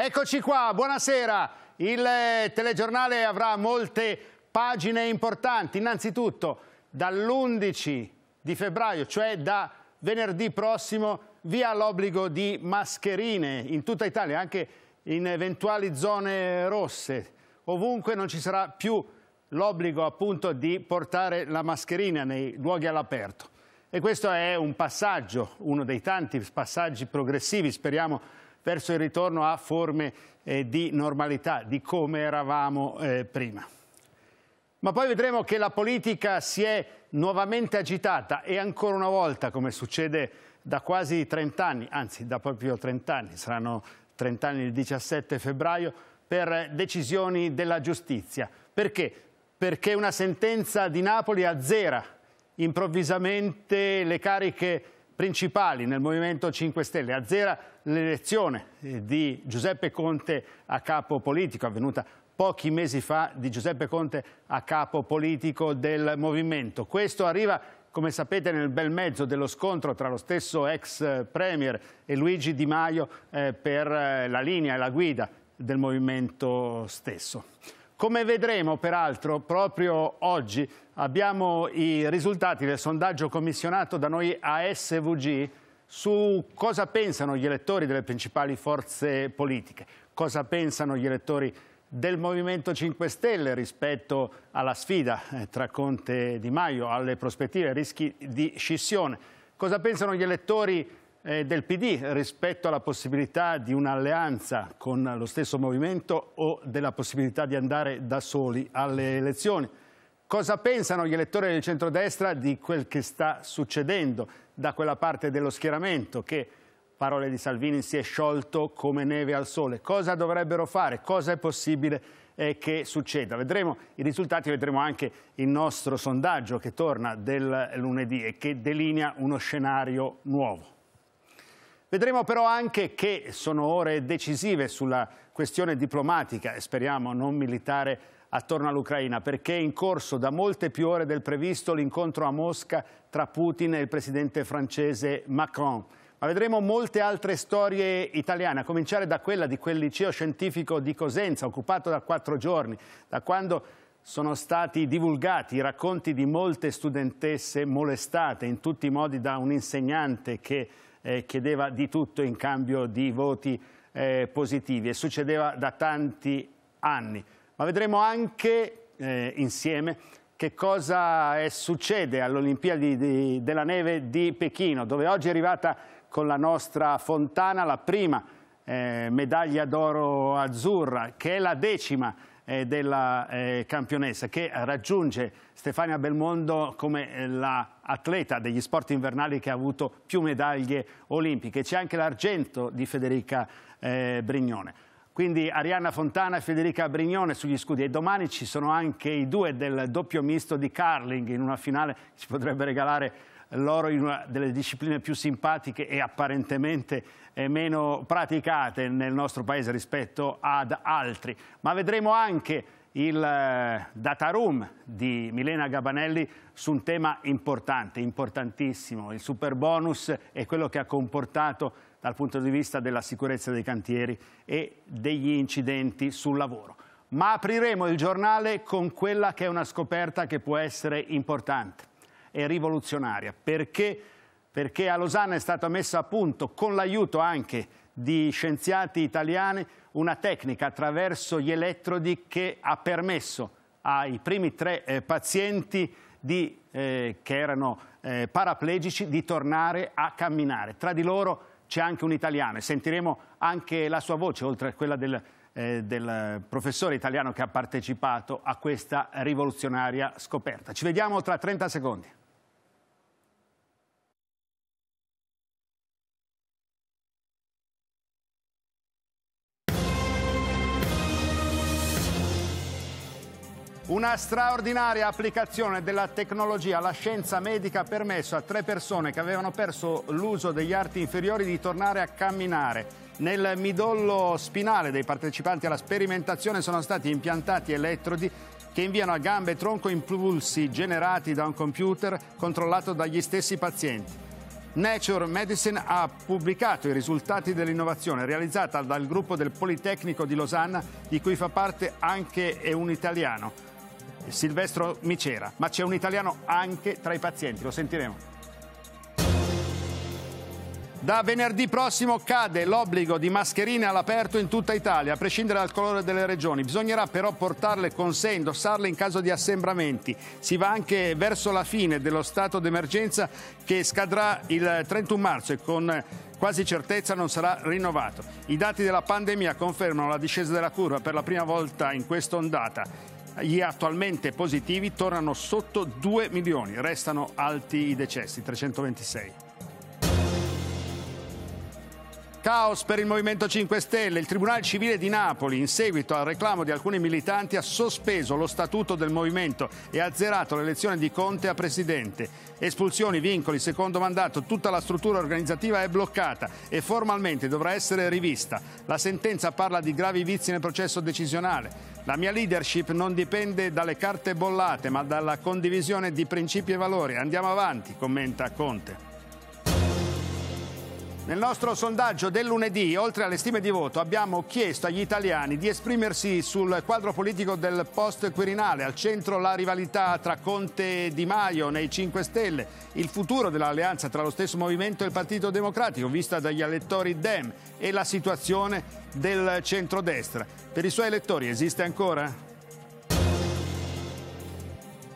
Eccoci qua, buonasera. Il eh, telegiornale avrà molte pagine importanti. Innanzitutto, dall'11 di febbraio, cioè da venerdì prossimo, via l'obbligo di mascherine in tutta Italia, anche in eventuali zone rosse. Ovunque non ci sarà più l'obbligo appunto di portare la mascherina nei luoghi all'aperto. E questo è un passaggio, uno dei tanti passaggi progressivi, speriamo, verso il ritorno a forme eh, di normalità, di come eravamo eh, prima. Ma poi vedremo che la politica si è nuovamente agitata e ancora una volta, come succede da quasi 30 anni, anzi da proprio 30 anni, saranno 30 anni il 17 febbraio, per decisioni della giustizia. Perché? Perché una sentenza di Napoli azzera improvvisamente le cariche principali nel Movimento 5 Stelle. Azzera l'elezione eh, di Giuseppe Conte a capo politico, avvenuta pochi mesi fa, di Giuseppe Conte a capo politico del Movimento. Questo arriva come sapete nel bel mezzo dello scontro tra lo stesso ex eh, Premier e Luigi Di Maio eh, per eh, la linea e la guida del movimento stesso. Come vedremo peraltro proprio oggi abbiamo i risultati del sondaggio commissionato da noi a SVG su cosa pensano gli elettori delle principali forze politiche, cosa pensano gli elettori del Movimento 5 Stelle rispetto alla sfida eh, tra Conte e Di Maio, alle prospettive e rischi di scissione. Cosa pensano gli elettori eh, del PD rispetto alla possibilità di un'alleanza con lo stesso movimento o della possibilità di andare da soli alle elezioni. Cosa pensano gli elettori del centrodestra di quel che sta succedendo da quella parte dello schieramento che, parole di Salvini, si è sciolto come neve al sole? Cosa dovrebbero fare? Cosa è possibile eh, che succeda. Vedremo i risultati, vedremo anche il nostro sondaggio che torna del lunedì e che delinea uno scenario nuovo. Vedremo però anche che sono ore decisive sulla questione diplomatica e speriamo non militare attorno all'Ucraina perché è in corso da molte più ore del previsto l'incontro a Mosca tra Putin e il presidente francese Macron. Ma vedremo molte altre storie italiane, a cominciare da quella di quel liceo scientifico di Cosenza occupato da quattro giorni, da quando sono stati divulgati i racconti di molte studentesse molestate in tutti i modi da un insegnante che eh, chiedeva di tutto in cambio di voti eh, positivi e succedeva da tanti anni. Ma vedremo anche eh, insieme che cosa è, eh, succede all'Olimpiadi della Neve di Pechino, dove oggi è arrivata con la nostra Fontana la prima eh, medaglia d'oro azzurra, che è la decima eh, della eh, campionessa che raggiunge Stefania Belmondo come l'atleta eh, la degli sport invernali che ha avuto più medaglie olimpiche. C'è anche l'argento di Federica eh, Brignone. Quindi Arianna Fontana e Federica Brignone sugli scudi. E domani ci sono anche i due del doppio misto di Carling in una finale che ci potrebbe regalare loro in una delle discipline più simpatiche e apparentemente eh, meno praticate nel nostro paese rispetto ad altri. Ma vedremo anche il eh, data room di Milena Gabanelli su un tema importante, importantissimo, il super bonus e quello che ha comportato dal punto di vista della sicurezza dei cantieri e degli incidenti sul lavoro. Ma apriremo il giornale con quella che è una scoperta che può essere importante e rivoluzionaria, perché, perché a Losanna è stata messa a punto, con l'aiuto anche di scienziati italiani, una tecnica attraverso gli elettrodi che ha permesso ai primi tre eh, pazienti di, eh, che erano eh, paraplegici di tornare a camminare. Tra di loro c'è anche un italiano e sentiremo anche la sua voce, oltre a quella del, eh, del professore italiano che ha partecipato a questa rivoluzionaria scoperta. Ci vediamo tra 30 secondi. Una straordinaria applicazione della tecnologia alla scienza medica ha permesso a tre persone che avevano perso l'uso degli arti inferiori di tornare a camminare. Nel midollo spinale dei partecipanti alla sperimentazione sono stati impiantati elettrodi che inviano a gambe e tronco impulsi generati da un computer controllato dagli stessi pazienti. Nature Medicine ha pubblicato i risultati dell'innovazione realizzata dal gruppo del Politecnico di Losanna, di cui fa parte anche un italiano. Silvestro Micera, ma c'è un italiano anche tra i pazienti, lo sentiremo. Da venerdì prossimo cade l'obbligo di mascherine all'aperto in tutta Italia, a prescindere dal colore delle regioni. Bisognerà però portarle con sé, indossarle in caso di assembramenti. Si va anche verso la fine dello stato d'emergenza che scadrà il 31 marzo e con quasi certezza non sarà rinnovato. I dati della pandemia confermano la discesa della curva per la prima volta in quest'ondata. Gli attualmente positivi tornano sotto 2 milioni, restano alti i decessi, 326. Caos per il Movimento 5 Stelle. Il Tribunale Civile di Napoli, in seguito al reclamo di alcuni militanti, ha sospeso lo statuto del movimento e azzerato l'elezione di Conte a presidente. Espulsioni, vincoli, secondo mandato, tutta la struttura organizzativa è bloccata e formalmente dovrà essere rivista. La sentenza parla di gravi vizi nel processo decisionale. La mia leadership non dipende dalle carte bollate, ma dalla condivisione di principi e valori. Andiamo avanti, commenta Conte. Nel nostro sondaggio del lunedì, oltre alle stime di voto, abbiamo chiesto agli italiani di esprimersi sul quadro politico del post Quirinale. Al centro la rivalità tra Conte e Di Maio nei 5 Stelle, il futuro dell'alleanza tra lo stesso movimento e il Partito Democratico, vista dagli elettori Dem, e la situazione del centrodestra. Per i suoi elettori esiste ancora?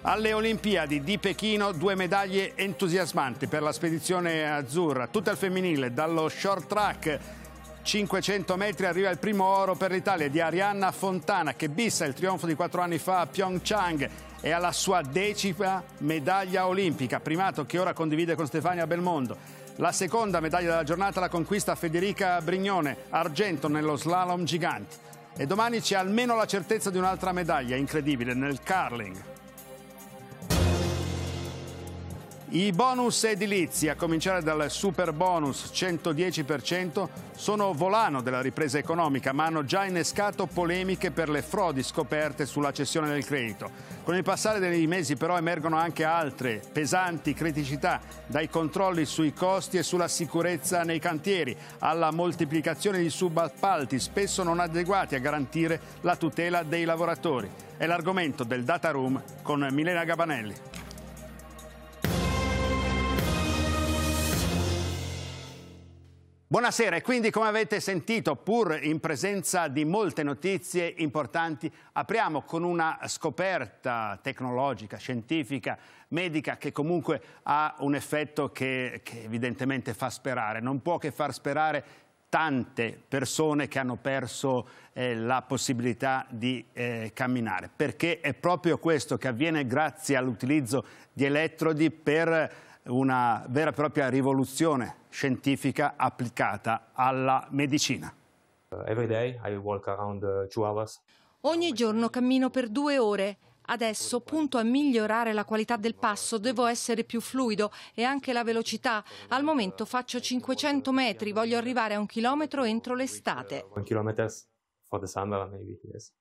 Alle Olimpiadi di Pechino due medaglie entusiasmanti per la spedizione azzurra, tutta al femminile, dallo short track 500 metri arriva il primo oro per l'Italia di Arianna Fontana che bissa il trionfo di quattro anni fa a Pyeongchang e alla sua decima medaglia olimpica, primato che ora condivide con Stefania Belmondo. La seconda medaglia della giornata la conquista Federica Brignone, argento nello slalom giganti. E domani c'è almeno la certezza di un'altra medaglia incredibile nel curling. I bonus edilizi, a cominciare dal super bonus 110%, sono volano della ripresa economica, ma hanno già innescato polemiche per le frodi scoperte sulla cessione del credito. Con il passare dei mesi però emergono anche altre pesanti criticità, dai controlli sui costi e sulla sicurezza nei cantieri, alla moltiplicazione di subappalti spesso non adeguati a garantire la tutela dei lavoratori. È l'argomento del Data Room con Milena Gabanelli. Buonasera e quindi come avete sentito pur in presenza di molte notizie importanti apriamo con una scoperta tecnologica, scientifica, medica che comunque ha un effetto che, che evidentemente fa sperare, non può che far sperare tante persone che hanno perso eh, la possibilità di eh, camminare, perché è proprio questo che avviene grazie all'utilizzo di elettrodi per una vera e propria rivoluzione scientifica applicata alla medicina. Uh, Ogni giorno cammino per due ore. Adesso punto a migliorare la qualità del passo, devo essere più fluido e anche la velocità. Al momento faccio 500 metri, voglio arrivare a un chilometro entro l'estate. One kilometer for the summer, maybe, yes.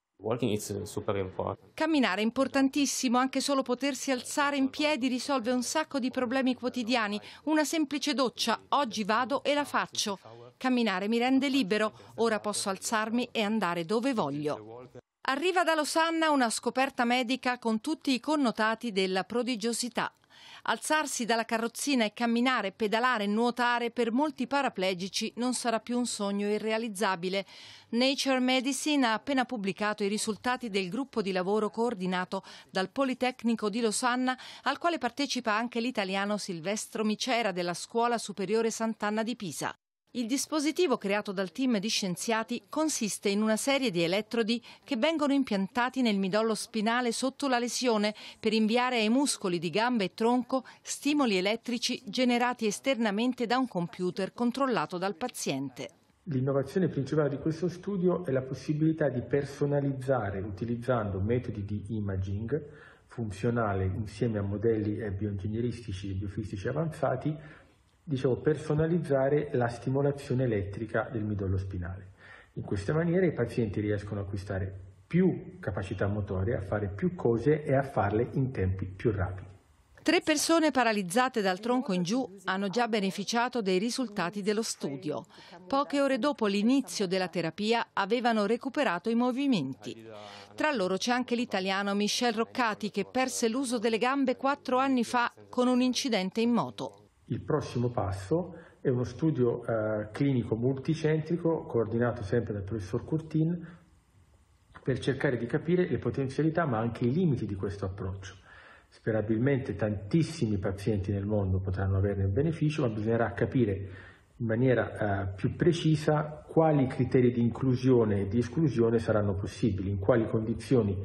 Camminare è importantissimo, anche solo potersi alzare in piedi risolve un sacco di problemi quotidiani. Una semplice doccia, oggi vado e la faccio. Camminare mi rende libero, ora posso alzarmi e andare dove voglio. Arriva da Losanna una scoperta medica con tutti i connotati della prodigiosità Alzarsi dalla carrozzina e camminare, pedalare, nuotare per molti paraplegici non sarà più un sogno irrealizzabile. Nature Medicine ha appena pubblicato i risultati del gruppo di lavoro coordinato dal Politecnico di Losanna, al quale partecipa anche l'italiano Silvestro Micera della Scuola Superiore Sant'Anna di Pisa. Il dispositivo creato dal team di scienziati consiste in una serie di elettrodi che vengono impiantati nel midollo spinale sotto la lesione per inviare ai muscoli di gambe e tronco stimoli elettrici generati esternamente da un computer controllato dal paziente. L'innovazione principale di questo studio è la possibilità di personalizzare utilizzando metodi di imaging funzionale insieme a modelli bioingegneristici e biofisici avanzati dicevo, personalizzare la stimolazione elettrica del midollo spinale. In questa maniera i pazienti riescono a acquistare più capacità motoria, a fare più cose e a farle in tempi più rapidi. Tre persone paralizzate dal tronco in giù hanno già beneficiato dei risultati dello studio. Poche ore dopo l'inizio della terapia avevano recuperato i movimenti. Tra loro c'è anche l'italiano Michel Roccati che perse l'uso delle gambe quattro anni fa con un incidente in moto. Il prossimo passo è uno studio eh, clinico multicentrico coordinato sempre dal professor Curtin per cercare di capire le potenzialità ma anche i limiti di questo approccio. Sperabilmente tantissimi pazienti nel mondo potranno averne un beneficio, ma bisognerà capire in maniera eh, più precisa quali criteri di inclusione e di esclusione saranno possibili, in quali condizioni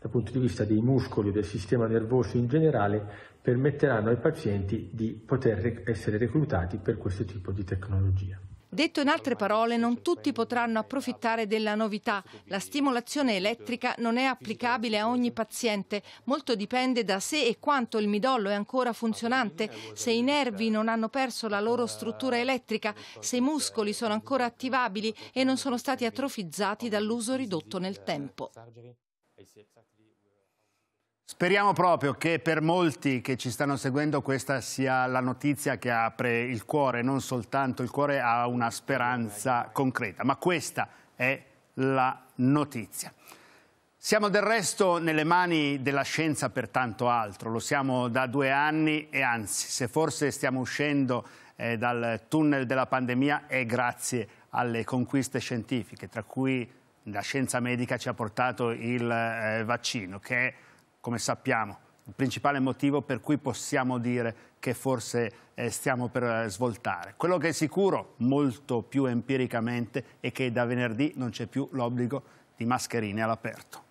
dal punto di vista dei muscoli e del sistema nervoso in generale permetteranno ai pazienti di poter essere reclutati per questo tipo di tecnologia. Detto in altre parole, non tutti potranno approfittare della novità. La stimolazione elettrica non è applicabile a ogni paziente. Molto dipende da se e quanto il midollo è ancora funzionante, se i nervi non hanno perso la loro struttura elettrica, se i muscoli sono ancora attivabili e non sono stati atrofizzati dall'uso ridotto nel tempo. Speriamo proprio che per molti che ci stanno seguendo questa sia la notizia che apre il cuore, non soltanto il cuore ha una speranza concreta, ma questa è la notizia. Siamo del resto nelle mani della scienza per tanto altro, lo siamo da due anni e anzi, se forse stiamo uscendo eh, dal tunnel della pandemia è grazie alle conquiste scientifiche, tra cui la scienza medica ci ha portato il eh, vaccino, che è come sappiamo, il principale motivo per cui possiamo dire che forse eh, stiamo per eh, svoltare. Quello che è sicuro, molto più empiricamente, è che da venerdì non c'è più l'obbligo di mascherine all'aperto.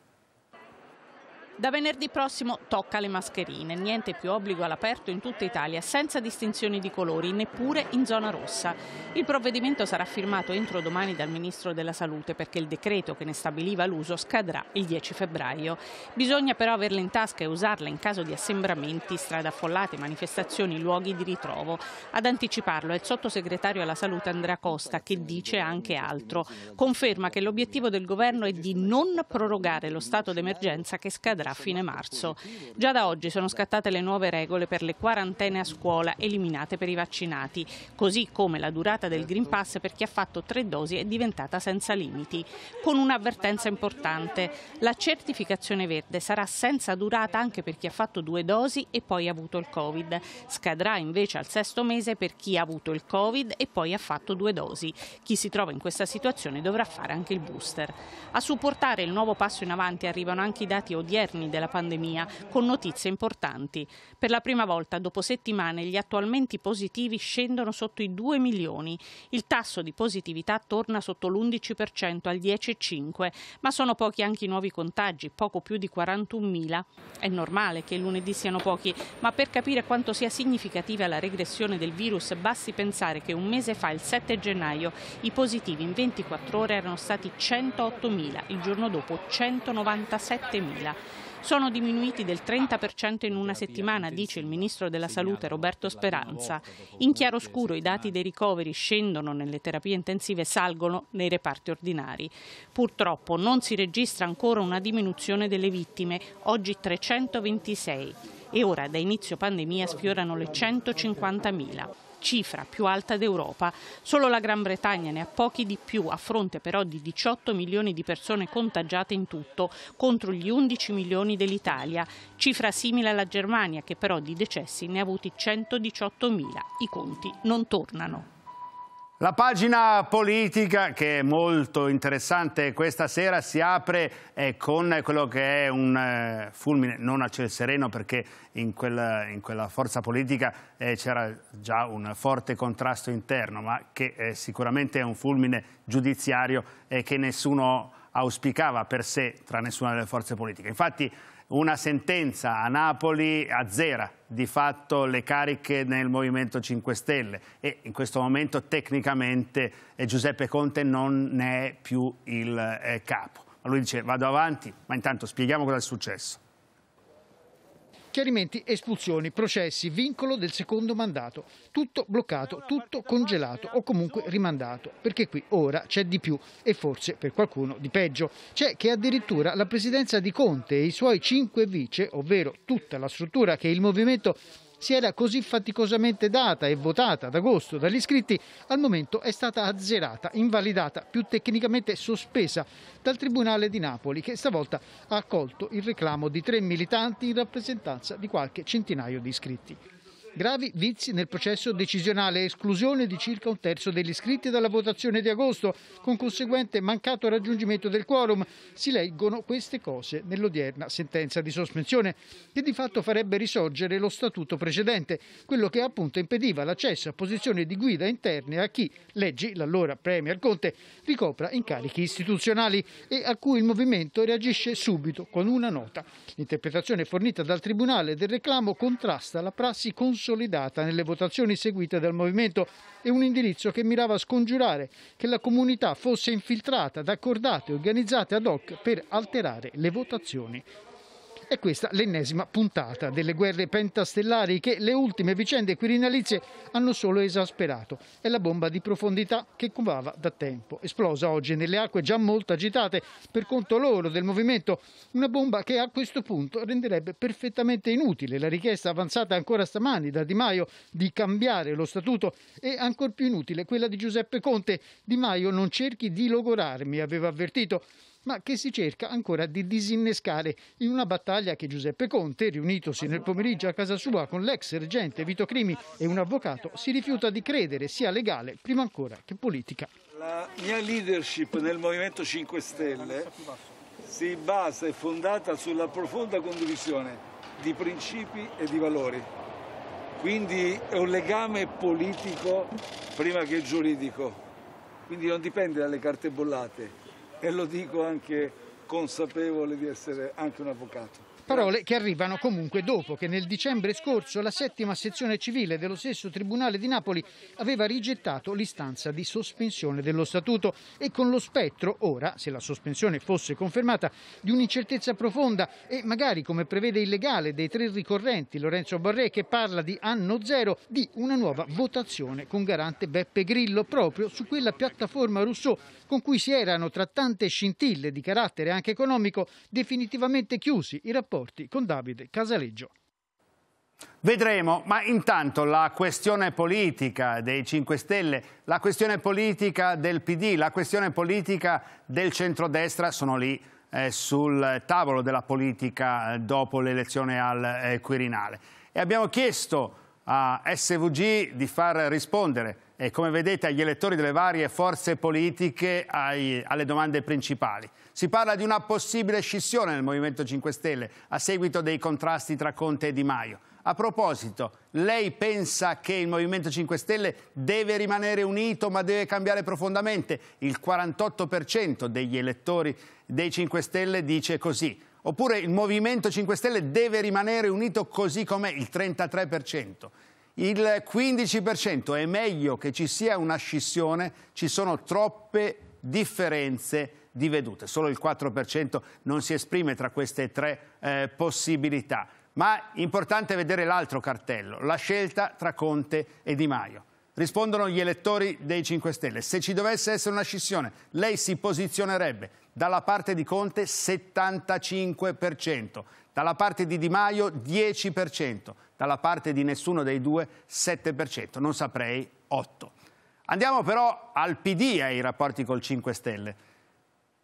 Da venerdì prossimo tocca le mascherine, niente più obbligo all'aperto in tutta Italia, senza distinzioni di colori, neppure in zona rossa. Il provvedimento sarà firmato entro domani dal Ministro della Salute perché il decreto che ne stabiliva l'uso scadrà il 10 febbraio. Bisogna però averle in tasca e usarle in caso di assembramenti, strade affollate, manifestazioni, luoghi di ritrovo. Ad anticiparlo è il sottosegretario alla Salute Andrea Costa che dice anche altro. Conferma che l'obiettivo del governo è di non prorogare lo stato d'emergenza che scadrà terminerà a fine marzo. Già da oggi sono scattate le nuove regole per le quarantene a scuola eliminate per i vaccinati, così come la durata del Green Pass per chi ha fatto tre dosi è diventata senza limiti, con un'avvertenza importante. La certificazione verde sarà senza durata anche per chi ha fatto due dosi e poi ha avuto il Covid. Scadrà invece al sesto mese per chi ha avuto il Covid e poi ha fatto due dosi. Chi si trova in questa situazione dovrà fare anche il booster. A supportare il nuovo passo in avanti arrivano anche i dati odierni giorni della pandemia con notizie importanti. Per la prima volta dopo settimane gli attualmente positivi scendono sotto i 2 milioni. Il tasso di positività torna sotto l'11% al 10,5%, ma sono pochi anche i nuovi contagi, poco più di 41.000. È normale che lunedì siano pochi, ma per capire quanto sia significativa la regressione del virus basti pensare che un mese fa, il 7 gennaio, i positivi in 24 ore erano stati 108.000, il giorno dopo 197.000 sono diminuiti del 30% in una settimana, dice il ministro della Salute Roberto Speranza. In chiaroscuro i dati dei ricoveri scendono nelle terapie intensive e salgono nei reparti ordinari. Purtroppo non si registra ancora una diminuzione delle vittime, oggi 326 e ora da inizio pandemia sfiorano le 150.000 cifra più alta d'Europa, solo la Gran Bretagna ne ha pochi di più, a fronte però di 18 milioni di persone contagiate in tutto contro gli 11 milioni dell'Italia, cifra simile alla Germania che però di decessi ne ha avuti 118 mila. I conti non tornano. La pagina politica, che è molto interessante questa sera, si apre eh, con quello che è un eh, fulmine, non a ciel sereno, perché in quella, in quella forza politica eh, c'era già un forte contrasto interno, ma che eh, sicuramente è un fulmine giudiziario eh, che nessuno auspicava per sé, tra nessuna delle forze politiche. Infatti una sentenza a Napoli a zero di fatto le cariche nel Movimento 5 Stelle e in questo momento tecnicamente eh, Giuseppe Conte non ne è più il eh, capo. Ma lui dice vado avanti, ma intanto spieghiamo cosa è successo. Chiarimenti, espulsioni, processi, vincolo del secondo mandato. Tutto bloccato, tutto congelato o comunque rimandato, perché qui ora c'è di più e forse per qualcuno di peggio. C'è che addirittura la presidenza di Conte e i suoi cinque vice, ovvero tutta la struttura che il movimento si era così faticosamente data e votata ad agosto dagli iscritti, al momento è stata azzerata, invalidata, più tecnicamente sospesa dal Tribunale di Napoli, che stavolta ha accolto il reclamo di tre militanti in rappresentanza di qualche centinaio di iscritti gravi vizi nel processo decisionale, esclusione di circa un terzo degli iscritti dalla votazione di agosto, con conseguente mancato raggiungimento del quorum. Si leggono queste cose nell'odierna sentenza di sospensione, che di fatto farebbe risorgere lo statuto precedente, quello che appunto impediva l'accesso a posizioni di guida interne a chi, leggi l'allora Premier Conte, ricopra incarichi istituzionali e a cui il movimento reagisce subito con una nota. L'interpretazione fornita dal Tribunale del reclamo contrasta la prassi consolidata consolidata nelle votazioni seguite dal movimento e un indirizzo che mirava a scongiurare che la comunità fosse infiltrata da cordate organizzate ad hoc per alterare le votazioni è questa l'ennesima puntata delle guerre pentastellari che le ultime vicende quirinalizie hanno solo esasperato. È la bomba di profondità che covava da tempo. Esplosa oggi nelle acque già molto agitate per conto loro del movimento, una bomba che a questo punto renderebbe perfettamente inutile la richiesta avanzata ancora stamani da Di Maio di cambiare lo statuto e ancor più inutile quella di Giuseppe Conte. Di Maio non cerchi di logorarmi, aveva avvertito ma che si cerca ancora di disinnescare in una battaglia che Giuseppe Conte, riunitosi nel pomeriggio a casa sua con l'ex sergente Vito Crimi e un avvocato, si rifiuta di credere sia legale prima ancora che politica. La mia leadership nel Movimento 5 Stelle si basa e fondata sulla profonda condivisione di principi e di valori. Quindi è un legame politico prima che giuridico. Quindi non dipende dalle carte bollate, e lo dico anche consapevole di essere anche un avvocato. Parole che arrivano comunque dopo che nel dicembre scorso la settima sezione civile dello stesso Tribunale di Napoli aveva rigettato l'istanza di sospensione dello Statuto e con lo spettro ora, se la sospensione fosse confermata, di un'incertezza profonda e magari come prevede il legale dei tre ricorrenti Lorenzo Borré che parla di anno zero, di una nuova votazione con garante Beppe Grillo proprio su quella piattaforma Rousseau con cui si erano tra tante scintille di carattere anche economico definitivamente chiusi i rapporti rapporti con Davide Casaleggio. Vedremo, ma intanto la questione politica dei 5 Stelle, la questione politica del PD, la questione politica del centrodestra sono lì eh, sul tavolo della politica dopo l'elezione al eh, Quirinale. E abbiamo chiesto a SVG di far rispondere eh, come vedete, agli elettori delle varie forze politiche ai, alle domande principali. Si parla di una possibile scissione nel Movimento 5 Stelle a seguito dei contrasti tra Conte e Di Maio. A proposito, lei pensa che il Movimento 5 Stelle deve rimanere unito ma deve cambiare profondamente? Il 48% degli elettori dei 5 Stelle dice così. Oppure il Movimento 5 Stelle deve rimanere unito così com'è? Il 33% il 15%. È meglio che ci sia una scissione, ci sono troppe differenze di vedute. Solo il 4% non si esprime tra queste tre eh, possibilità. Ma è importante vedere l'altro cartello, la scelta tra Conte e Di Maio. Rispondono gli elettori dei 5 Stelle. Se ci dovesse essere una scissione, lei si posizionerebbe dalla parte di Conte 75%, dalla parte di Di Maio 10%, dalla parte di nessuno dei due 7%, non saprei 8%. Andiamo però al PD e ai rapporti col 5 Stelle.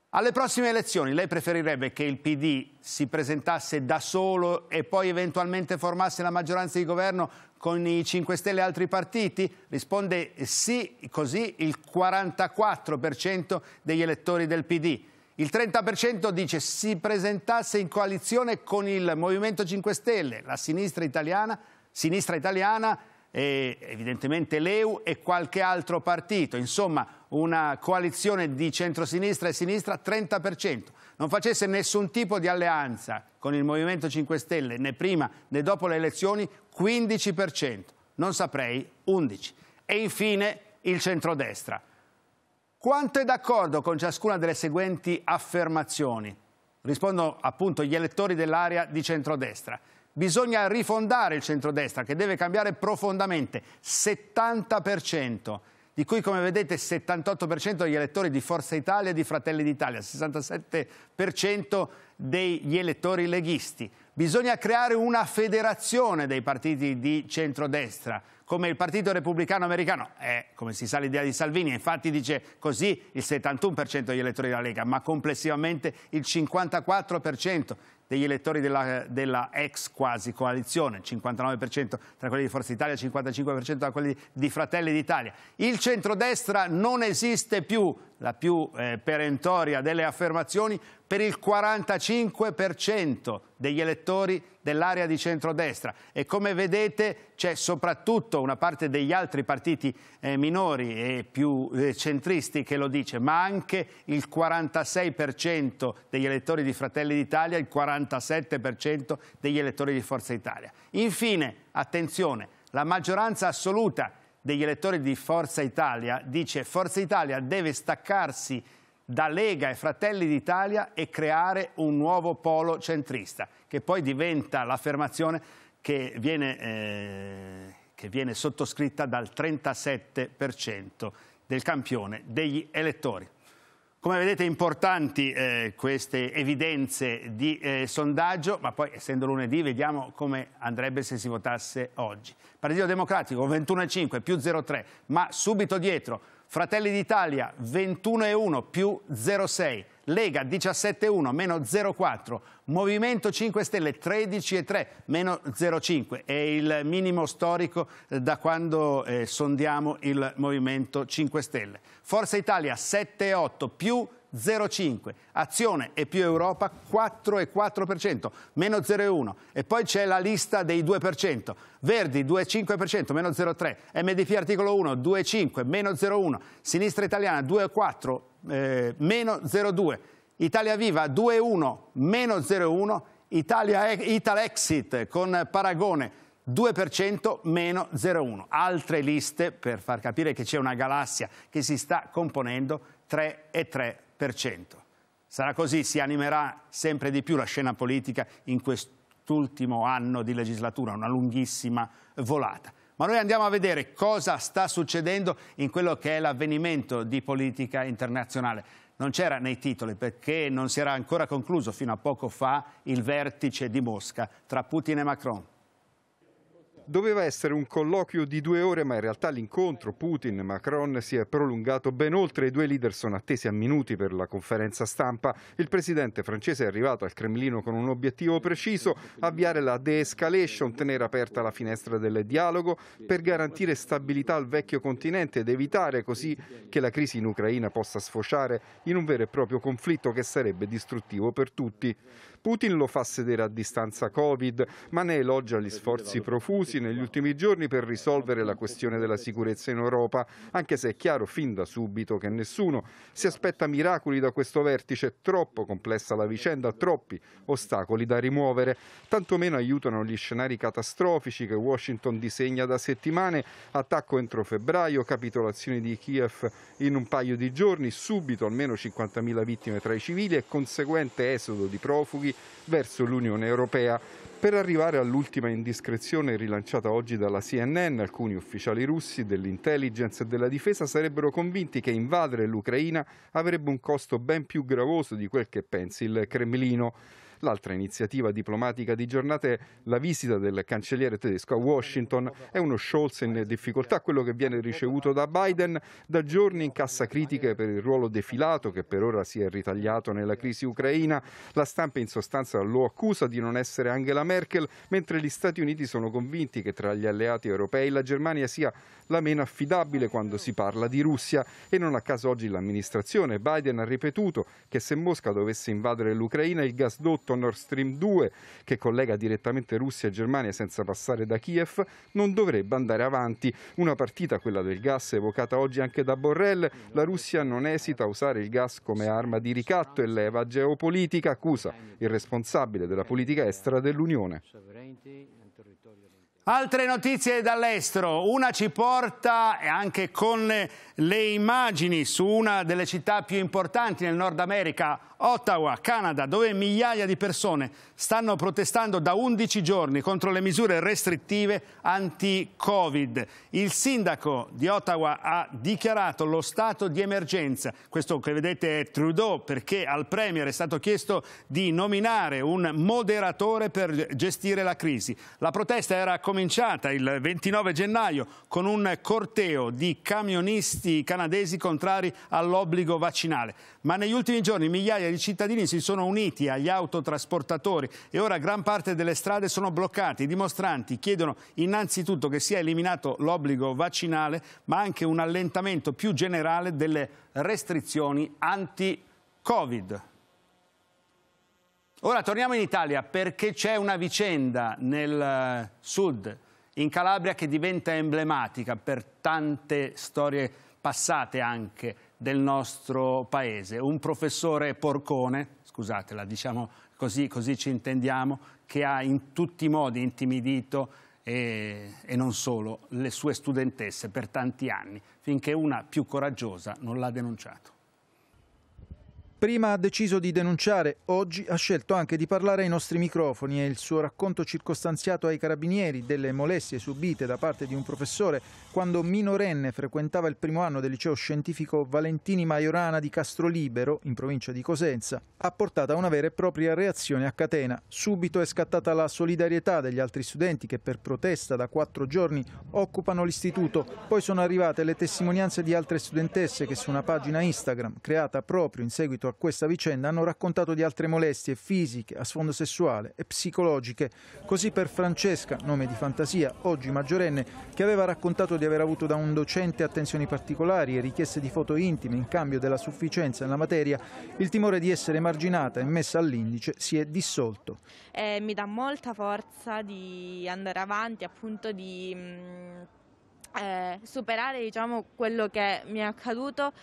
Alle prossime elezioni lei preferirebbe che il PD si presentasse da solo e poi eventualmente formasse la maggioranza di governo con i 5 Stelle e altri partiti? Risponde sì, così il 44% degli elettori del PD. Il 30% dice si presentasse in coalizione con il Movimento 5 Stelle, la sinistra italiana, sinistra italiana e evidentemente l'EU e qualche altro partito. Insomma, una coalizione di centrosinistra e sinistra 30%. Non facesse nessun tipo di alleanza con il Movimento 5 Stelle né prima né dopo le elezioni 15%. Non saprei 11%. E infine il centrodestra. Quanto è d'accordo con ciascuna delle seguenti affermazioni? Rispondono appunto gli elettori dell'area di centrodestra. Bisogna rifondare il centrodestra che deve cambiare profondamente, 70%, di cui come vedete 78% degli elettori di Forza Italia e di Fratelli d'Italia, 67% degli elettori leghisti. Bisogna creare una federazione dei partiti di centrodestra, come il Partito Repubblicano Americano. È, eh, come si sa, l'idea di Salvini, infatti dice così il 71% degli elettori della Lega, ma complessivamente il 54% degli elettori della, della ex quasi coalizione, 59% tra quelli di Forza Italia, 55% tra quelli di Fratelli d'Italia. Il centrodestra non esiste più, la più eh, perentoria delle affermazioni, per il 45% degli elettori dell'area di centrodestra e come vedete c'è soprattutto una parte degli altri partiti eh, minori e più eh, centristi che lo dice, ma anche il 46% degli elettori di Fratelli d'Italia, il 47% degli elettori di Forza Italia. Infine, attenzione, la maggioranza assoluta degli elettori di Forza Italia dice Forza Italia deve staccarsi da Lega e Fratelli d'Italia e creare un nuovo polo centrista che poi diventa l'affermazione che viene, eh, che viene sottoscritta dal 37% del campione degli elettori. Come vedete importanti eh, queste evidenze di eh, sondaggio, ma poi essendo lunedì vediamo come andrebbe se si votasse oggi. Partito Democratico 21,5 più 0,3, ma subito dietro Fratelli d'Italia 21,1 più 0,6, Lega 17,1 meno 0,4, Movimento 5 Stelle 13,3 meno 0,5, è il minimo storico eh, da quando eh, sondiamo il Movimento 5 Stelle. Forza Italia 7,8 più 0,5. 0,5%, Azione e più Europa 4,4%, meno 0,1%. E poi c'è la lista dei 2%, Verdi 2,5%, meno 0,3%, MDP articolo 1 2,5%, meno 0,1%, Sinistra Italiana 2,4%, eh, meno 0,2%, Italia Viva 2,1%, meno 0,1%, Italia, Italexit con paragone 2% meno 0,1. Altre liste per far capire che c'è una galassia che si sta componendo 3 e 3 Sarà così, si animerà sempre di più la scena politica in quest'ultimo anno di legislatura, una lunghissima volata. Ma noi andiamo a vedere cosa sta succedendo in quello che è l'avvenimento di politica internazionale. Non c'era nei titoli perché non si era ancora concluso fino a poco fa il vertice di Mosca tra Putin e Macron. Doveva essere un colloquio di due ore, ma in realtà l'incontro Putin-Macron si è prolungato ben oltre. I due leader sono attesi a minuti per la conferenza stampa. Il presidente francese è arrivato al Cremlino con un obiettivo preciso, avviare la de-escalation, tenere aperta la finestra del dialogo per garantire stabilità al vecchio continente ed evitare così che la crisi in Ucraina possa sfociare in un vero e proprio conflitto che sarebbe distruttivo per tutti. Putin lo fa sedere a distanza Covid, ma ne elogia gli sforzi profusi negli ultimi giorni per risolvere la questione della sicurezza in Europa, anche se è chiaro fin da subito che nessuno si aspetta miracoli da questo vertice, troppo complessa la vicenda, troppi ostacoli da rimuovere, tantomeno aiutano gli scenari catastrofici che Washington disegna da settimane, attacco entro febbraio, capitolazione di Kiev in un paio di giorni, subito almeno 50.000 vittime tra i civili e conseguente esodo di profughi verso l'Unione Europea. Per arrivare all'ultima indiscrezione rilanciata oggi dalla CNN, alcuni ufficiali russi dell'intelligence e della difesa sarebbero convinti che invadere l'Ucraina avrebbe un costo ben più gravoso di quel che pensi il Cremlino. L'altra iniziativa diplomatica di giornata è la visita del cancelliere tedesco a Washington. È uno Scholz in difficoltà, quello che viene ricevuto da Biden da giorni in cassa critiche per il ruolo defilato che per ora si è ritagliato nella crisi ucraina. La stampa in sostanza lo accusa di non essere Angela Merkel, mentre gli Stati Uniti sono convinti che tra gli alleati europei la Germania sia la meno affidabile quando si parla di Russia e non a caso oggi l'amministrazione Biden ha ripetuto che se Mosca dovesse invadere l'Ucraina il gasdotto gasdotto Nord Stream 2, che collega direttamente Russia e Germania senza passare da Kiev, non dovrebbe andare avanti. Una partita, quella del gas, evocata oggi anche da Borrell, la Russia non esita a usare il gas come arma di ricatto e leva geopolitica, accusa il responsabile della politica estera dell'Unione. Altre notizie dall'estero, una ci porta eh, anche con le immagini su una delle città più importanti nel Nord America, Ottawa, Canada, dove migliaia di persone stanno protestando da 11 giorni contro le misure restrittive anti-Covid. Il sindaco di Ottawa ha dichiarato lo stato di emergenza, questo che vedete è Trudeau, perché al Premier è stato chiesto di nominare un moderatore per gestire la crisi. La protesta era cominciata cominciata il 29 gennaio con un corteo di camionisti canadesi contrari all'obbligo vaccinale. Ma negli ultimi giorni migliaia di cittadini si sono uniti agli autotrasportatori e ora gran parte delle strade sono bloccate. I dimostranti chiedono innanzitutto che sia eliminato l'obbligo vaccinale, ma anche un allentamento più generale delle restrizioni anti-Covid. Ora torniamo in Italia perché c'è una vicenda nel eh, sud, in Calabria, che diventa emblematica per tante storie passate anche del nostro paese. Un professore porcone, scusatela, diciamo così, così ci intendiamo, che ha in tutti i modi intimidito e, e non solo le sue studentesse per tanti anni, finché una più coraggiosa non l'ha denunciato. Prima ha deciso di denunciare, oggi ha scelto anche di parlare ai nostri microfoni e il suo racconto circostanziato ai carabinieri delle molestie subite da parte di un professore quando minorenne frequentava il primo anno del liceo scientifico Valentini Maiorana di Castrolibero, in provincia di Cosenza, ha portato a una vera e propria reazione a catena. Subito è scattata la solidarietà degli altri studenti che per protesta da quattro giorni occupano l'istituto. Poi sono arrivate le testimonianze di altre studentesse che su una pagina Instagram creata proprio in seguito a questa vicenda hanno raccontato di altre molestie fisiche, a sfondo sessuale e psicologiche, così per Francesca, nome di fantasia, oggi maggiorenne, che aveva raccontato di aver avuto da un docente attenzioni particolari e richieste di foto intime in cambio della sufficienza nella materia, il timore di essere marginata e messa all'indice si è dissolto. Eh, mi dà molta forza di andare avanti, appunto di... Mm, eh, superare diciamo, quello che mi è accaduto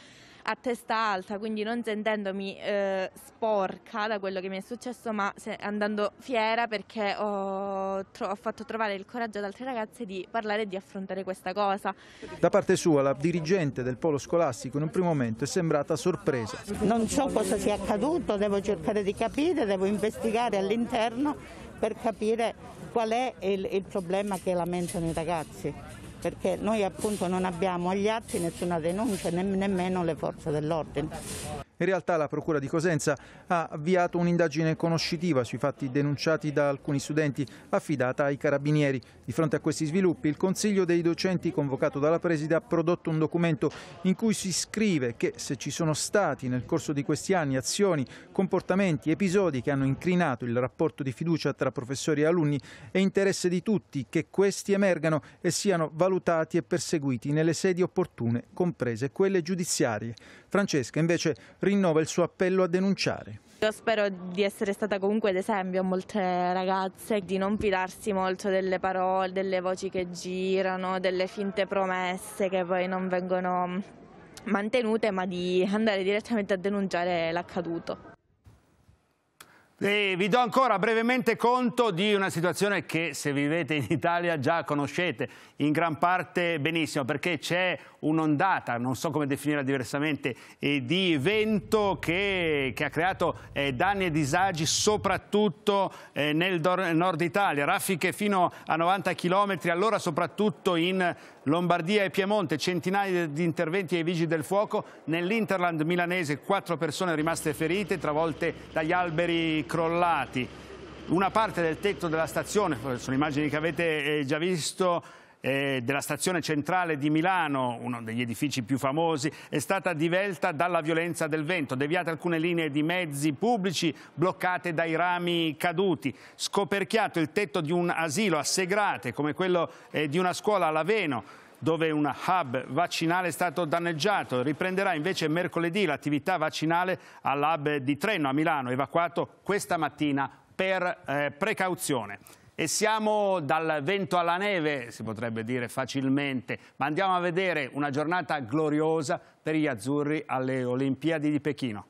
a testa alta, quindi non sentendomi eh, sporca da quello che mi è successo, ma andando fiera perché ho, tro ho fatto trovare il coraggio ad altre ragazze di parlare e di affrontare questa cosa. Da parte sua la dirigente del polo scolastico in un primo momento è sembrata sorpresa. Non so cosa sia accaduto, devo cercare di capire, devo investigare all'interno per capire qual è il, il problema che lamentano i ragazzi perché noi appunto non abbiamo agli atti nessuna denuncia, nemmeno le forze dell'ordine. In realtà la Procura di Cosenza ha avviato un'indagine conoscitiva sui fatti denunciati da alcuni studenti affidata ai carabinieri. Di fronte a questi sviluppi il Consiglio dei docenti convocato dalla Preside ha prodotto un documento in cui si scrive che se ci sono stati nel corso di questi anni azioni, comportamenti, episodi che hanno incrinato il rapporto di fiducia tra professori e alunni è interesse di tutti che questi emergano e siano valutati valutati e perseguiti nelle sedi opportune, comprese quelle giudiziarie. Francesca invece rinnova il suo appello a denunciare. Io spero di essere stata comunque d'esempio a molte ragazze, di non fidarsi molto delle parole, delle voci che girano, delle finte promesse che poi non vengono mantenute, ma di andare direttamente a denunciare l'accaduto. E vi do ancora brevemente conto di una situazione che se vivete in Italia già conoscete in gran parte benissimo perché c'è un'ondata, non so come definirla diversamente, di vento che, che ha creato eh, danni e disagi soprattutto eh, nel nord Italia, raffiche fino a 90 km all'ora soprattutto in Lombardia e Piemonte, centinaia di interventi ai vigili del fuoco. Nell'Interland milanese quattro persone rimaste ferite, travolte dagli alberi crollati. Una parte del tetto della stazione, sono immagini che avete eh, già visto, eh, della stazione centrale di Milano, uno degli edifici più famosi, è stata divelta dalla violenza del vento, deviate alcune linee di mezzi pubblici bloccate dai rami caduti, scoperchiato il tetto di un asilo a Segrate come quello eh, di una scuola a Laveno dove un hub vaccinale è stato danneggiato. Riprenderà invece mercoledì l'attività vaccinale all'hub di Treno a Milano, evacuato questa mattina per eh, precauzione. E siamo dal vento alla neve, si potrebbe dire facilmente, ma andiamo a vedere una giornata gloriosa per gli azzurri alle Olimpiadi di Pechino.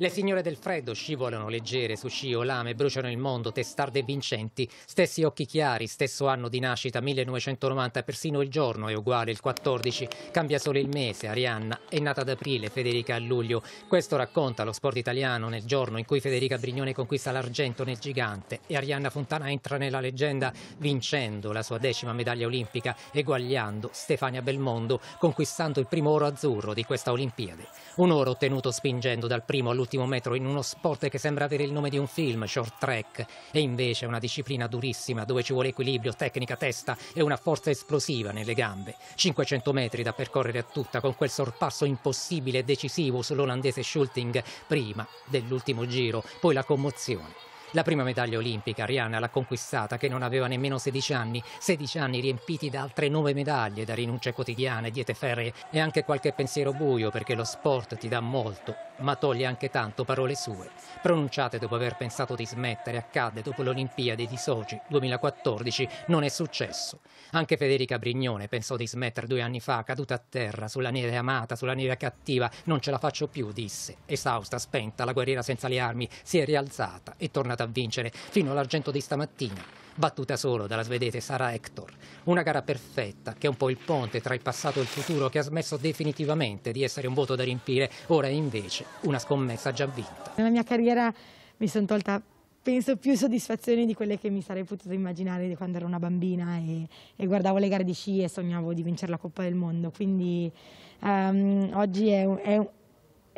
Le signore del freddo scivolano leggere su sci o lame, bruciano il mondo, testarde e vincenti, stessi occhi chiari, stesso anno di nascita 1990, persino il giorno è uguale, il 14, cambia solo il mese, Arianna è nata ad aprile, Federica a luglio. Questo racconta lo sport italiano nel giorno in cui Federica Brignone conquista l'argento nel gigante e Arianna Fontana entra nella leggenda vincendo la sua decima medaglia olimpica, eguagliando Stefania Belmondo, conquistando il primo oro azzurro di questa Olimpiade. Un oro ottenuto spingendo dal primo all'ultimo all'ultimo metro in uno sport che sembra avere il nome di un film, short track, e invece è una disciplina durissima dove ci vuole equilibrio, tecnica, testa e una forza esplosiva nelle gambe. 500 metri da percorrere a tutta con quel sorpasso impossibile e decisivo sull'olandese Schulting prima dell'ultimo giro, poi la commozione. La prima medaglia olimpica Rihanna l'ha conquistata che non aveva nemmeno 16 anni, 16 anni riempiti da altre 9 medaglie, da rinunce quotidiane, diete ferree e anche qualche pensiero buio perché lo sport ti dà molto, ma toglie anche tanto parole sue, pronunciate dopo aver pensato di smettere, accadde dopo l'Olimpiade di Sochi 2014, non è successo. Anche Federica Brignone pensò di smettere due anni fa, caduta a terra, sulla neve amata, sulla neve cattiva, non ce la faccio più, disse. Esausta, spenta, la guerriera senza le armi si è rialzata e torna arrivata a vincere fino all'argento di stamattina, battuta solo dalla svedese Sara Hector. Una gara perfetta, che è un po' il ponte tra il passato e il futuro, che ha smesso definitivamente di essere un voto da riempire, ora è invece una scommessa già vinta. Nella mia carriera mi sono tolta penso più soddisfazioni di quelle che mi sarei potuto immaginare di quando ero una bambina e, e, guardavo le gare di sci e sognavo di vincere la Coppa del Mondo. Quindi um, oggi è, è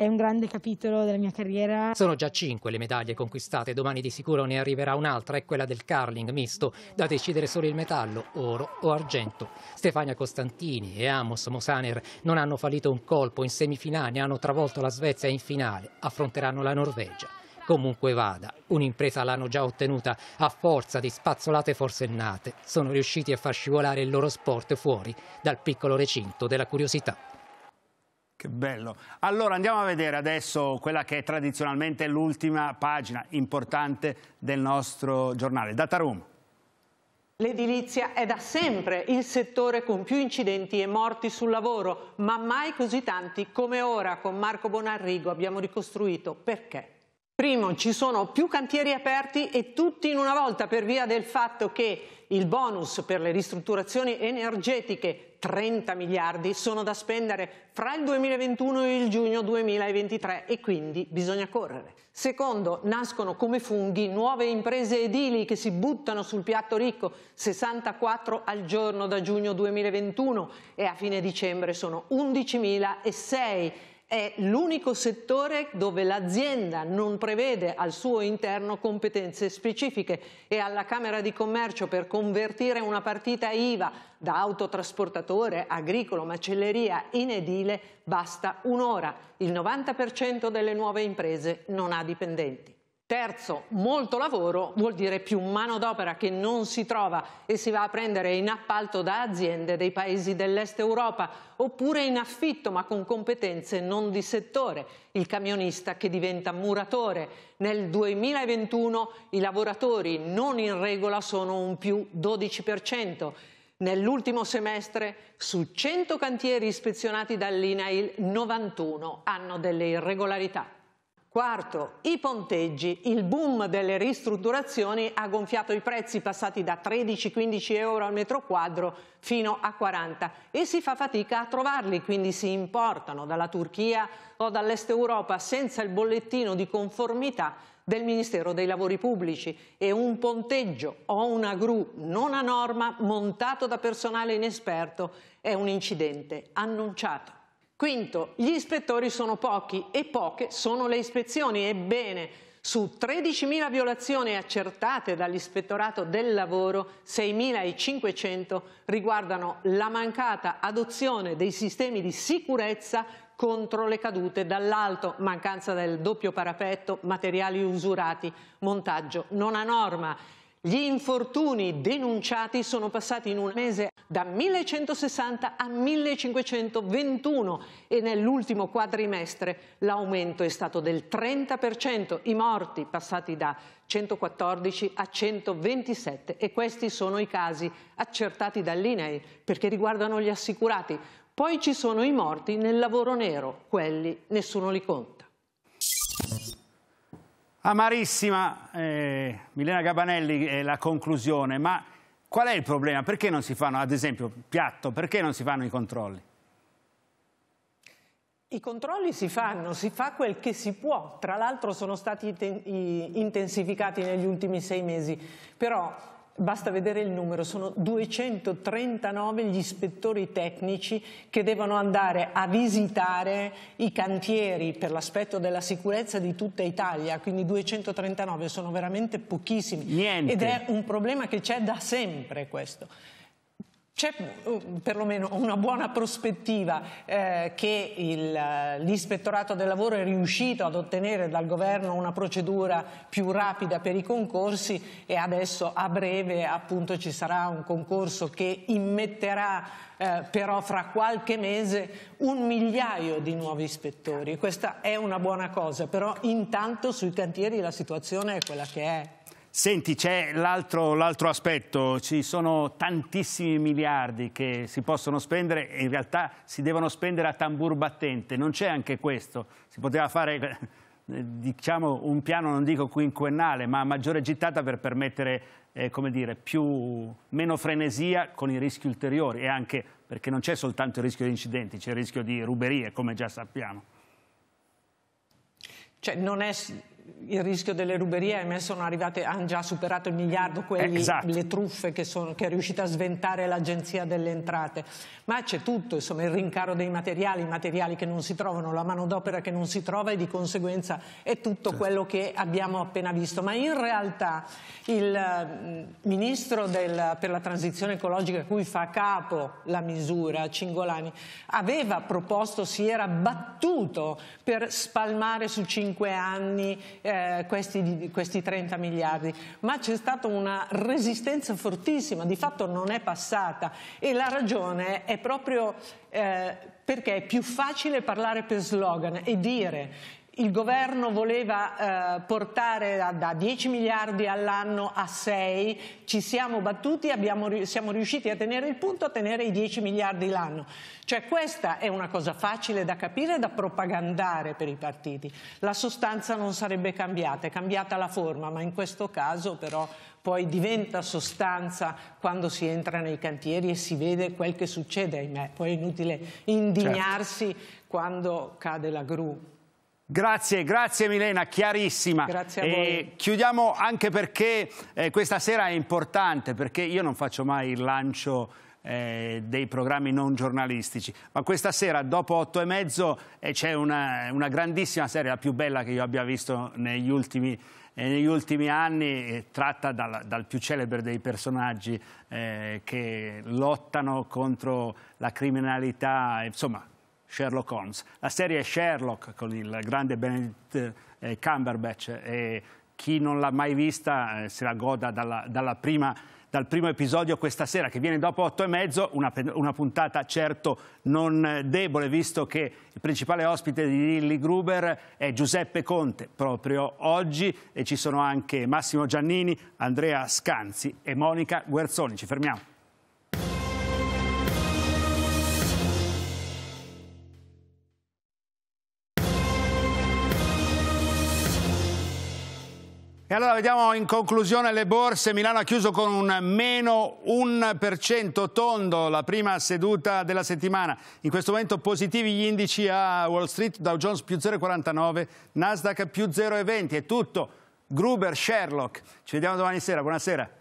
è un grande capitolo della mia carriera. Sono già cinque le medaglie conquistate, domani di sicuro ne arriverà un'altra, è quella del curling misto, da decidere solo il metallo, oro o argento. Stefania Costantini e Amos Mosaner non hanno fallito un colpo, in semifinale hanno travolto la Svezia in finale, affronteranno la Norvegia. Comunque vada, un'impresa l'hanno già ottenuta, a forza di spazzolate forsennate, sono riusciti a far scivolare il loro sport fuori dal piccolo recinto della curiosità. Che bello. Allora andiamo a vedere adesso quella che è tradizionalmente l'ultima pagina importante del nostro giornale, Dataroom. L'edilizia è da sempre il settore con più incidenti e morti sul lavoro, ma mai così tanti come ora. Con Marco Bonarrigo abbiamo ricostruito perché. Primo, ci sono più cantieri aperti e tutti in una volta per via del fatto che il bonus per le ristrutturazioni energetiche 30 miliardi sono da spendere fra il 2021 e il giugno 2023 e quindi bisogna correre. Secondo, nascono come funghi nuove imprese edili che si buttano sul piatto ricco, 64 al giorno da giugno 2021 e a fine dicembre sono 11.006 è l'unico settore dove l'azienda non prevede al suo interno competenze specifiche e alla Camera di Commercio per convertire una partita IVA da autotrasportatore, agricolo, macelleria in edile basta un'ora. Il 90% delle nuove imprese non ha dipendenti. Terzo, molto lavoro vuol dire più manodopera che non si trova e si va a prendere in appalto da aziende dei paesi dell'est Europa oppure in affitto ma con competenze non di settore, il camionista che diventa muratore. Nel 2021 i lavoratori non in regola sono un più 12%. Nell'ultimo semestre, su 100 cantieri ispezionati dall'INAIL, 91 hanno delle irregolarità. Quarto, i ponteggi. Il boom delle ristrutturazioni ha gonfiato i prezzi passati da 13-15 euro al metro quadro fino a 40 e si fa fatica a trovarli, quindi si importano dalla Turchia o dall'est Europa senza il bollettino di conformità del Ministero dei Lavori Pubblici e un ponteggio o una gru non a norma montato da personale inesperto è un incidente annunciato. Quinto, gli ispettori sono pochi e poche sono le ispezioni. Ebbene, su 13.000 violazioni accertate dall'Ispettorato del Lavoro, 6.500 riguardano la mancata adozione dei sistemi di sicurezza contro le cadute dall'alto, mancanza del doppio parapetto, materiali usurati, montaggio non a norma. Gli infortuni denunciati sono passati in un mese da 1160 a 1521 e nell'ultimo quadrimestre l'aumento è stato del 30%, i morti passati da 114 a 127 e questi sono i casi accertati dall'INEI perché riguardano gli assicurati. Poi ci sono i morti nel lavoro nero, quelli nessuno li conta. Amarissima, eh, Milena Gabanelli, è la conclusione, ma qual è il problema? Perché non si fanno, ad esempio, piatto, perché non si fanno i controlli? I controlli si fanno, si fa quel che si può, tra l'altro sono stati intensificati negli ultimi sei mesi, però basta vedere il numero, sono 239 gli ispettori tecnici che devono andare a visitare i cantieri per l'aspetto della sicurezza di tutta Italia, quindi 239 sono veramente pochissimi Niente. ed è un problema che c'è da sempre questo. C'è uh, perlomeno una buona prospettiva eh, che il, eh, l'ispettorato del lavoro è riuscito ad ottenere dal governo una procedura più rapida per i concorsi e adesso a breve appunto, ci sarà un concorso che immetterà eh, però fra qualche mese un migliaio di nuovi ispettori. Questa è una buona cosa, però intanto sui cantieri la situazione è quella che è. Senti, c'è l'altro, aspetto, ci sono tantissimi miliardi che si possono spendere e in realtà si devono spendere a tambur battente, non c'è anche questo, si poteva fare eh, diciamo, un piano, non dico quinquennale, ma a maggiore gittata per permettere eh, dire, più, meno frenesia con i rischi ulteriori e anche perché non c'è soltanto il rischio di incidenti, c'è il rischio di ruberie, come già sappiamo. Cioè, non è il rischio delle ruberie arrivate, hanno già superato il miliardo quelli, eh, esatto. le truffe che, sono, che, è riuscita a sventare l'agenzia delle entrate ma c'è tutto insomma, il rincaro dei materiali i materiali che non si trovano la manodopera che non si trova e di conseguenza è tutto certo. quello che abbiamo appena visto ma in realtà il mm, ministro del, per la transizione ecologica cui fa capo la misura Cingolani aveva proposto si era battuto per spalmare su cinque anni eh, questi, questi 30 miliardi, ma c'è stata una resistenza fortissima, di fatto non è passata e la ragione è proprio eh, perché è più facile parlare per slogan e dire il governo voleva eh, portare da, da, 10 miliardi all'anno a 6, ci siamo battuti, abbiamo, siamo riusciti a tenere il punto, a tenere i 10 miliardi l'anno. Cioè questa è una cosa facile da capire e da propagandare per i partiti. La sostanza non sarebbe cambiata, è cambiata la forma, ma in questo caso però poi diventa sostanza quando si entra nei cantieri e si vede quel che succede, ahimè. Poi è inutile certo. indignarsi certo. quando cade la gru. Grazie, grazie Milena, chiarissima. Grazie a voi. chiudiamo anche perché eh, questa sera è importante, perché io non faccio mai il lancio eh, dei programmi non giornalistici, ma questa sera dopo otto e mezzo eh, c'è una, una, grandissima serie, la più bella che io abbia visto negli ultimi e eh, negli ultimi anni eh, tratta dal, dal, più celebre dei personaggi eh, che lottano contro la criminalità, insomma Sherlock Holmes. La serie è Sherlock con il grande Benedict eh, Cumberbatch e chi non l'ha mai vista eh, se la goda dalla, dalla prima dal primo episodio questa sera, che viene dopo 8 e mezzo, una, una, puntata certo non debole, visto che il principale ospite di Lilly Gruber è Giuseppe Conte, proprio oggi, e ci sono anche Massimo Giannini, Andrea Scanzi e Monica Guerzoni. Ci fermiamo. E allora vediamo in conclusione le borse. Milano ha chiuso con un meno 1% tondo, la prima seduta della settimana. In questo momento positivi gli indici a Wall Street, Dow Jones più 0,49, Nasdaq più 0,20. È tutto. Gruber, Sherlock. Ci vediamo domani sera. Buonasera.